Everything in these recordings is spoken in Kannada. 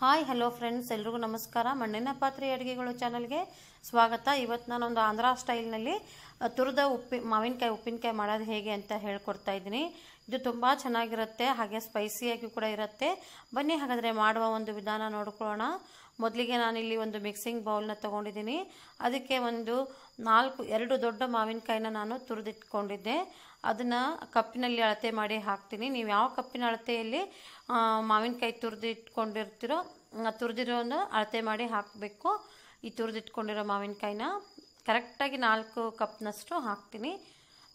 ಹಾಯ್ ಹಲೋ ಫ್ರೆಂಡ್ಸ್ ಎಲ್ರಿಗೂ ನಮಸ್ಕಾರ ಮಣ್ಣಿನ ಪಾತ್ರೆ ಅಡುಗೆಗಳು ಚಾನಲ್ಗೆ ಸ್ವಾಗತ ಇವತ್ತು ನಾನೊಂದು ಆಂಧ್ರ ಸ್ಟೈಲ್ನಲ್ಲಿ ತುರಿದ ಉಪ್ಪಿ ಮಾವಿನಕಾಯಿ ಉಪ್ಪಿನಕಾಯಿ ಮಾಡೋದು ಹೇಗೆ ಅಂತ ಹೇಳ್ಕೊಡ್ತಾ ಇದ್ದೀನಿ ಇದು ತುಂಬ ಚೆನ್ನಾಗಿರುತ್ತೆ ಹಾಗೆ ಸ್ಪೈಸಿಯಾಗಿ ಕೂಡ ಇರುತ್ತೆ ಬನ್ನಿ ಹಾಗಾದರೆ ಮಾಡುವ ಒಂದು ವಿಧಾನ ನೋಡ್ಕೊಳ್ಳೋಣ ಮೊದಲಿಗೆ ನಾನಿಲ್ಲಿ ಒಂದು ಮಿಕ್ಸಿಂಗ್ ಬೌಲ್ನ ತೊಗೊಂಡಿದ್ದೀನಿ ಅದಕ್ಕೆ ಒಂದು ನಾಲ್ಕು ಎರಡು ದೊಡ್ಡ ಮಾವಿನಕಾಯಿನ ನಾನು ತುರಿದಿಟ್ಕೊಂಡಿದ್ದೆ ಅದನ್ನು ಕಪ್ಪಿನಲ್ಲಿ ಅಳತೆ ಮಾಡಿ ಹಾಕ್ತೀನಿ ನೀವು ಯಾವ ಕಪ್ಪಿನ ಅಳತೆಯಲ್ಲಿ ಮಾವಿನಕಾಯಿ ತುರಿದು ಇಟ್ಕೊಂಡಿರ್ತಿರೋ ತುರಿದಿರೋ ಅಳತೆ ಮಾಡಿ ಹಾಕಬೇಕು ಈ ತುರಿದಿಟ್ಕೊಂಡಿರೋ ಮಾವಿನಕಾಯಿನ ಕರೆಕ್ಟಾಗಿ ನಾಲ್ಕು ಕಪ್ನಷ್ಟು ಹಾಕ್ತೀನಿ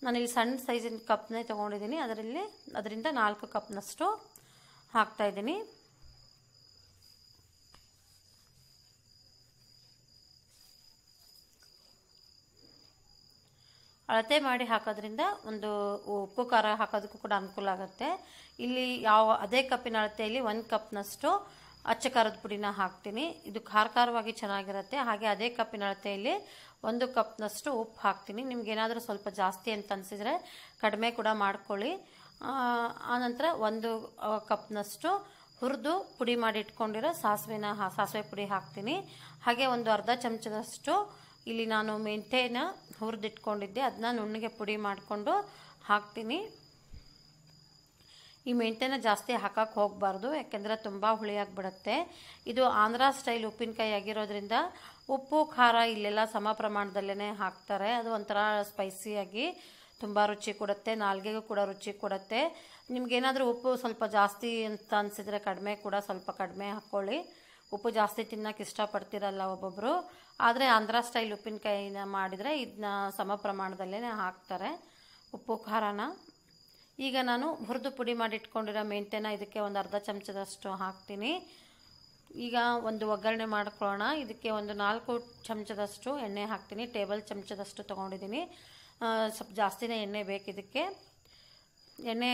ನಾನು ಇಲ್ಲಿ ಸಣ್ಣ ಸೈಜಿನ ಕಪ್ನೇ ತೊಗೊಂಡಿದ್ದೀನಿ ಅದರಲ್ಲಿ ಅದರಿಂದ ನಾಲ್ಕು ಕಪ್ನಷ್ಟು ಹಾಕ್ತಾಯಿದ್ದೀನಿ ಅಳತೆ ಮಾಡಿ ಹಾಕೋದ್ರಿಂದ ಒಂದು ಉಪ್ಪು ಖಾರ ಹಾಕೋದಕ್ಕೂ ಕೂಡ ಅನುಕೂಲ ಆಗುತ್ತೆ ಇಲ್ಲಿ ಯಾವ ಅದೇ ಕಪ್ಪಿನ ಅಳತೆಯಲ್ಲಿ ಒಂದು ಕಪ್ನಷ್ಟು ಅಚ್ಚ ಖಾರದ ಪುಡಿನ ಹಾಕ್ತೀನಿ ಇದು ಖಾರ ಖಾರವಾಗಿ ಚೆನ್ನಾಗಿರುತ್ತೆ ಹಾಗೆ ಅದೇ ಕಪ್ಪಿನ ಅಳತೆಯಲ್ಲಿ ಒಂದು ಕಪ್ನಷ್ಟು ಉಪ್ಪು ಹಾಕ್ತೀನಿ ನಿಮ್ಗೇನಾದರೂ ಸ್ವಲ್ಪ ಜಾಸ್ತಿ ಅಂತ ಅನಿಸಿದರೆ ಕಡಿಮೆ ಕೂಡ ಮಾಡ್ಕೊಳ್ಳಿ ಆನಂತರ ಒಂದು ಕಪ್ನಷ್ಟು ಹುರಿದು ಪುಡಿ ಮಾಡಿ ಇಟ್ಕೊಂಡಿರೋ ಸಾಸಿವೆನ ಸಾಸಿವೆ ಪುಡಿ ಹಾಕ್ತೀನಿ ಹಾಗೆ ಒಂದು ಅರ್ಧ ಚಮಚದಷ್ಟು ಇಲ್ಲಿ ನಾನು ಮೆಂತೆನ ಹುರಿದಿಟ್ಕೊಂಡಿದ್ದೆ ಅದನ್ನ ನುಣ್ಣಗೆ ಪುಡಿ ಮಾಡಿಕೊಂಡು ಹಾಕ್ತೀನಿ ಈ ಮೆಂತೆನ ಜಾಸ್ತಿ ಹಾಕೋಕ್ಕೆ ಹೋಗಬಾರ್ದು ಯಾಕೆಂದರೆ ತುಂಬ ಹುಳಿಯಾಗಿಬಿಡುತ್ತೆ ಇದು ಆಂಧ್ರ ಸ್ಟೈಲ್ ಉಪ್ಪಿನಕಾಯಿ ಆಗಿರೋದ್ರಿಂದ ಉಪ್ಪು ಖಾರ ಇಲ್ಲೆಲ್ಲ ಸಮ ಪ್ರಮಾಣದಲ್ಲೇ ಹಾಕ್ತಾರೆ ಅದು ಒಂಥರ ಸ್ಪೈಸಿಯಾಗಿ ತುಂಬ ರುಚಿ ಕೊಡುತ್ತೆ ನಾಲ್ಗೆಗೂ ಕೂಡ ರುಚಿ ಕೊಡುತ್ತೆ ನಿಮಗೇನಾದರೂ ಉಪ್ಪು ಸ್ವಲ್ಪ ಜಾಸ್ತಿ ಅಂತ ಅನಿಸಿದರೆ ಕಡಿಮೆ ಕೂಡ ಸ್ವಲ್ಪ ಕಡಿಮೆ ಹಾಕ್ಕೊಳ್ಳಿ ಉಪ್ಪು ಜಾಸ್ತಿ ತಿನ್ನಕ್ಕೆ ಇಷ್ಟಪಡ್ತಿರಲ್ಲ ಒಬ್ಬೊಬ್ಬರು ಆದರೆ ಆಂಧ್ರ ಸ್ಟೈಲ್ ಉಪ್ಪಿನಕಾಯಿನ ಮಾಡಿದರೆ ಇದನ್ನ ಸಮ ಪ್ರಮಾಣದಲ್ಲೇ ಹಾಕ್ತಾರೆ ಉಪ್ಪು ಖಾರನ ಈಗ ನಾನು ಹುರಿದು ಪುಡಿ ಮಾಡಿ ಇಟ್ಕೊಂಡಿರೋ ಮೆಂತೆನ ಇದಕ್ಕೆ ಒಂದು ಅರ್ಧ ಚಮಚದಷ್ಟು ಹಾಕ್ತೀನಿ ಈಗ ಒಂದು ಒಗ್ಗರಣೆ ಮಾಡ್ಕೊಳ್ಳೋಣ ಇದಕ್ಕೆ ಒಂದು ನಾಲ್ಕು ಚಮಚದಷ್ಟು ಎಣ್ಣೆ ಹಾಕ್ತೀನಿ ಟೇಬಲ್ ಚಮಚದಷ್ಟು ತೊಗೊಂಡಿದ್ದೀನಿ ಸ್ವಲ್ಪ ಜಾಸ್ತಿನೇ ಎಣ್ಣೆ ಇದಕ್ಕೆ ಎಣ್ಣೆ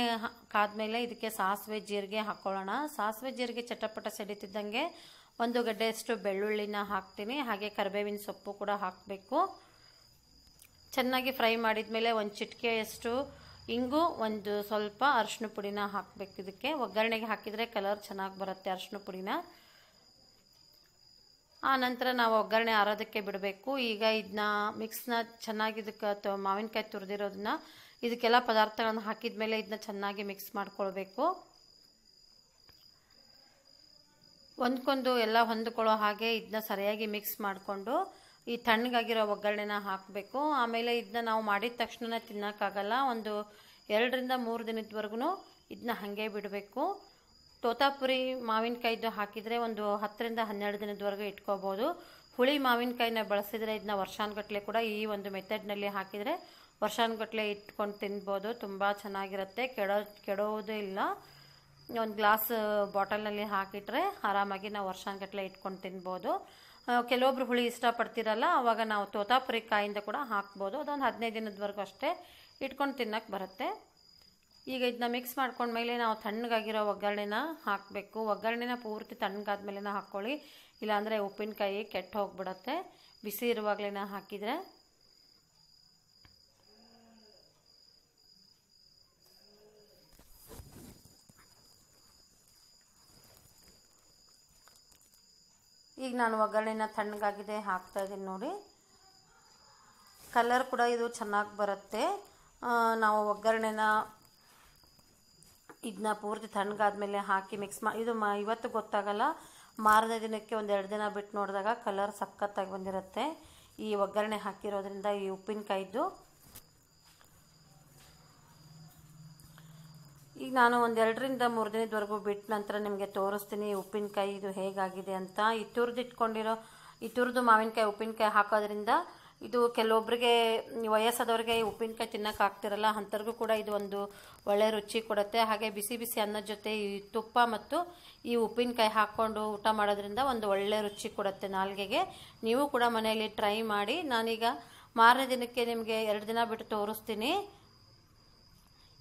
ಕಾದ್ಮೇಲೆ ಇದಕ್ಕೆ ಸಾಸಿವೆ ಜೀರಿಗೆ ಹಾಕ್ಕೊಳ್ಳೋಣ ಸಾಸಿವೆ ಜೀರಿಗೆ ಚಟಪಟ ಸಿಡಿತಿದ್ದಂಗೆ ಒಂದು ಗಡ್ಡೆಯಷ್ಟು ಬೆಳ್ಳುಳ್ಳಿನ ಹಾಕ್ತೀನಿ ಹಾಗೆ ಕರಿಬೇವಿನ ಸೊಪ್ಪು ಕೂಡ ಹಾಕಬೇಕು ಚೆನ್ನಾಗಿ ಫ್ರೈ ಮಾಡಿದ ಮೇಲೆ ಒಂದು ಚಿಟಿಕೆಯಷ್ಟು ಇಂಗು ಒಂದು ಸ್ವಲ್ಪ ಅರಶಿನ ಪುಡಿನ ಹಾಕಬೇಕು ಇದಕ್ಕೆ ಒಗ್ಗರಣೆಗೆ ಹಾಕಿದರೆ ಕಲರ್ ಚೆನ್ನಾಗಿ ಬರುತ್ತೆ ಅರಶಿನ ಪುಡಿನ ಆ ನಂತರ ನಾವು ಒಗ್ಗರಣೆ ಆರೋದಕ್ಕೆ ಬಿಡಬೇಕು ಈಗ ಇದನ್ನ ಮಿಕ್ಸ್ನ ಚೆನ್ನಾಗಿ ಇದಕ್ಕೆ ಮಾವಿನಕಾಯಿ ತುರಿದಿರೋದನ್ನ ಇದಕ್ಕೆಲ್ಲ ಪದಾರ್ಥಗಳನ್ನು ಹಾಕಿದ ಮೇಲೆ ಇದನ್ನ ಚೆನ್ನಾಗಿ ಮಿಕ್ಸ್ ಮಾಡ್ಕೊಳ್ಬೇಕು ಒಂದ್ಕೊಂದು ಎಲ್ಲ ಹೊಂದ್ಕೊಳ್ಳೋ ಹಾಗೆ ಇದನ್ನ ಸರಿಯಾಗಿ ಮಿಕ್ಸ್ ಮಾಡಿಕೊಂಡು ಈ ತಣ್ಣಗಾಗಿರೋ ಒಗ್ಗರಣೆನ ಹಾಕಬೇಕು ಆಮೇಲೆ ಇದನ್ನ ನಾವು ಮಾಡಿದ ತಕ್ಷಣ ತಿನ್ನೋಕ್ಕಾಗಲ್ಲ ಒಂದು ಎರಡರಿಂದ ಮೂರು ದಿನದವರೆಗೂ ಇದನ್ನ ಹಾಗೆ ಬಿಡಬೇಕು ತೋತಾಪುರಿ ಮಾವಿನಕಾಯಿದು ಹಾಕಿದರೆ ಒಂದು ಹತ್ತರಿಂದ ಹನ್ನೆರಡು ದಿನದವರೆಗೂ ಇಟ್ಕೋಬೋದು ಹುಳಿ ಮಾವಿನಕಾಯಿನ ಬಳಸಿದರೆ ಇದನ್ನ ವರ್ಷಾನುಗಟ್ಟಲೆ ಕೂಡ ಈ ಒಂದು ಮೆಥಡ್ನಲ್ಲಿ ಹಾಕಿದರೆ ವರ್ಷಾನುಗಟ್ಟಲೆ ಇಟ್ಕೊಂಡು ತಿನ್ಬೋದು ತುಂಬ ಚೆನ್ನಾಗಿರುತ್ತೆ ಕೆಡೋ ಕೆಡೋದೂ ಇಲ್ಲ ಒಂದು ಗ್ಲಾಸ್ ಬಾಟಲ್ನಲ್ಲಿ ಹಾಕಿಟ್ರೆ ಆರಾಮಾಗಿ ನಾವು ವರ್ಷಾನ್ಗಟ್ಟಲೆ ಇಟ್ಕೊಂಡು ತಿನ್ಬೋದು ಕೆಲವೊಬ್ರು ಹುಳಿ ಇಷ್ಟಪಡ್ತಿರಲ್ಲ ಅವಾಗ ನಾವು ತೋತಾಪುರಿ ಕಾಯಿಂದ ಕೂಡ ಹಾಕ್ಬೋದು ಅದೊಂದು ಹದಿನೈದು ದಿನದವರೆಗೂ ಅಷ್ಟೇ ಇಟ್ಕೊಂಡು ತಿನ್ನಕ್ಕೆ ಬರುತ್ತೆ ಈಗ ಇದನ್ನ ಮಿಕ್ಸ್ ಮಾಡ್ಕೊಂಡ್ಮೇಲೆ ನಾವು ತಣ್ಣಗಾಗಿರೋ ಒಗ್ಗರಣೆನ ಹಾಕಬೇಕು ಒಗ್ಗರಣೆನ ಪೂರ್ತಿ ತಣ್ಣಗಾದ ಹಾಕ್ಕೊಳ್ಳಿ ಇಲ್ಲಾಂದರೆ ಉಪ್ಪಿನಕಾಯಿ ಕೆಟ್ಟ ಹೋಗ್ಬಿಡತ್ತೆ ಬಿಸಿ ಇರುವಾಗಲೇ ಹಾಕಿದರೆ ಈಗ ನಾನು ಒಗ್ಗರಣೆನ ತಣ್ಣಗಾಗಿದೆ ಹಾಕ್ತಾ ಇದ್ದೀನಿ ನೋಡಿ ಕಲರ್ ಕೂಡ ಇದು ಚೆನ್ನಾಗಿ ಬರುತ್ತೆ ನಾವು ಒಗ್ಗರಣೆನ ಇದನ್ನ ಪೂರ್ತಿ ತಣ್ಣಗಾದ್ಮೇಲೆ ಹಾಕಿ ಮಿಕ್ಸ್ ಮಾ ಇದು ಇವತ್ತು ಗೊತ್ತಾಗಲ್ಲ ಮಾರನೇ ದಿನಕ್ಕೆ ಒಂದೆರಡು ದಿನ ಬಿಟ್ಟು ನೋಡಿದಾಗ ಕಲರ್ ಸಖತ್ತಾಗಿ ಬಂದಿರುತ್ತೆ ಈ ಒಗ್ಗರಣೆ ಹಾಕಿರೋದ್ರಿಂದ ಈ ಉಪ್ಪಿನಕಾಯಿದ್ದು ಈಗ ನಾನು ಒಂದು ಎರಡರಿಂದ ಮೂರು ದಿನದವರೆಗೂ ಬಿಟ್ಟ ನಂತರ ನಿಮಗೆ ತೋರಿಸ್ತೀನಿ ಉಪ್ಪಿನಕಾಯಿ ಇದು ಹೇಗಾಗಿದೆ ಅಂತ ಈ ತುರಿದಿಟ್ಕೊಂಡಿರೋ ಈ ತುರಿದು ಮಾವಿನಕಾಯಿ ಉಪ್ಪಿನಕಾಯಿ ಹಾಕೋದ್ರಿಂದ ಇದು ಕೆಲವೊಬ್ಬರಿಗೆ ವಯಸ್ಸಾದವ್ರಿಗೆ ಉಪ್ಪಿನಕಾಯಿ ತಿನ್ನೋಕೆ ಆಗ್ತಿರಲ್ಲ ಅಂಥವ್ರಿಗೂ ಕೂಡ ಇದು ಒಂದು ಒಳ್ಳೆ ರುಚಿ ಕೊಡುತ್ತೆ ಹಾಗೆ ಬಿಸಿ ಬಿಸಿ ಅನ್ನದ ಜೊತೆ ಈ ತುಪ್ಪ ಮತ್ತು ಈ ಉಪ್ಪಿನಕಾಯಿ ಹಾಕ್ಕೊಂಡು ಊಟ ಮಾಡೋದ್ರಿಂದ ಒಂದು ಒಳ್ಳೆ ರುಚಿ ಕೊಡುತ್ತೆ ನಾಲ್ಗೆಗೆ ನೀವು ಕೂಡ ಮನೆಯಲ್ಲಿ ಟ್ರೈ ಮಾಡಿ ನಾನೀಗ ಮಾರನೇ ದಿನಕ್ಕೆ ನಿಮಗೆ ಎರಡು ದಿನ ಬಿಟ್ಟು ತೋರಿಸ್ತೀನಿ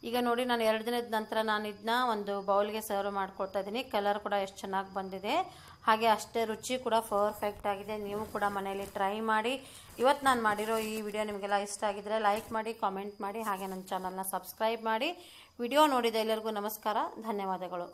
ಈಗ ನೋಡಿ ನಾನು ಎರಡು ದಿನದ ನಂತರ ನಾನು ಇದನ್ನ ಒಂದು ಬೌಲ್ಗೆ ಸರ್ವ್ ಮಾಡ್ಕೊಳ್ತಾ ಇದ್ದೀನಿ ಕಲರ್ ಕೂಡ ಎಷ್ಟು ಚೆನ್ನಾಗಿ ಬಂದಿದೆ ಹಾಗೆ ಅಷ್ಟೇ ರುಚಿ ಕೂಡ ಪರ್ಫೆಕ್ಟ್ ಆಗಿದೆ ನೀವು ಕೂಡ ಮನೆಯಲ್ಲಿ ಟ್ರೈ ಮಾಡಿ ಇವತ್ತು ನಾನು ಮಾಡಿರೋ ಈ ವಿಡಿಯೋ ನಿಮಗೆಲ್ಲ ಇಷ್ಟ ಆಗಿದ್ರೆ ಲೈಕ್ ಮಾಡಿ ಕಾಮೆಂಟ್ ಮಾಡಿ ಹಾಗೆ ನನ್ನ ಚಾನಲ್ನ ಸಬ್ಸ್ಕ್ರೈಬ್ ಮಾಡಿ ವಿಡಿಯೋ ನೋಡಿದ ಎಲ್ಲರಿಗೂ ನಮಸ್ಕಾರ ಧನ್ಯವಾದಗಳು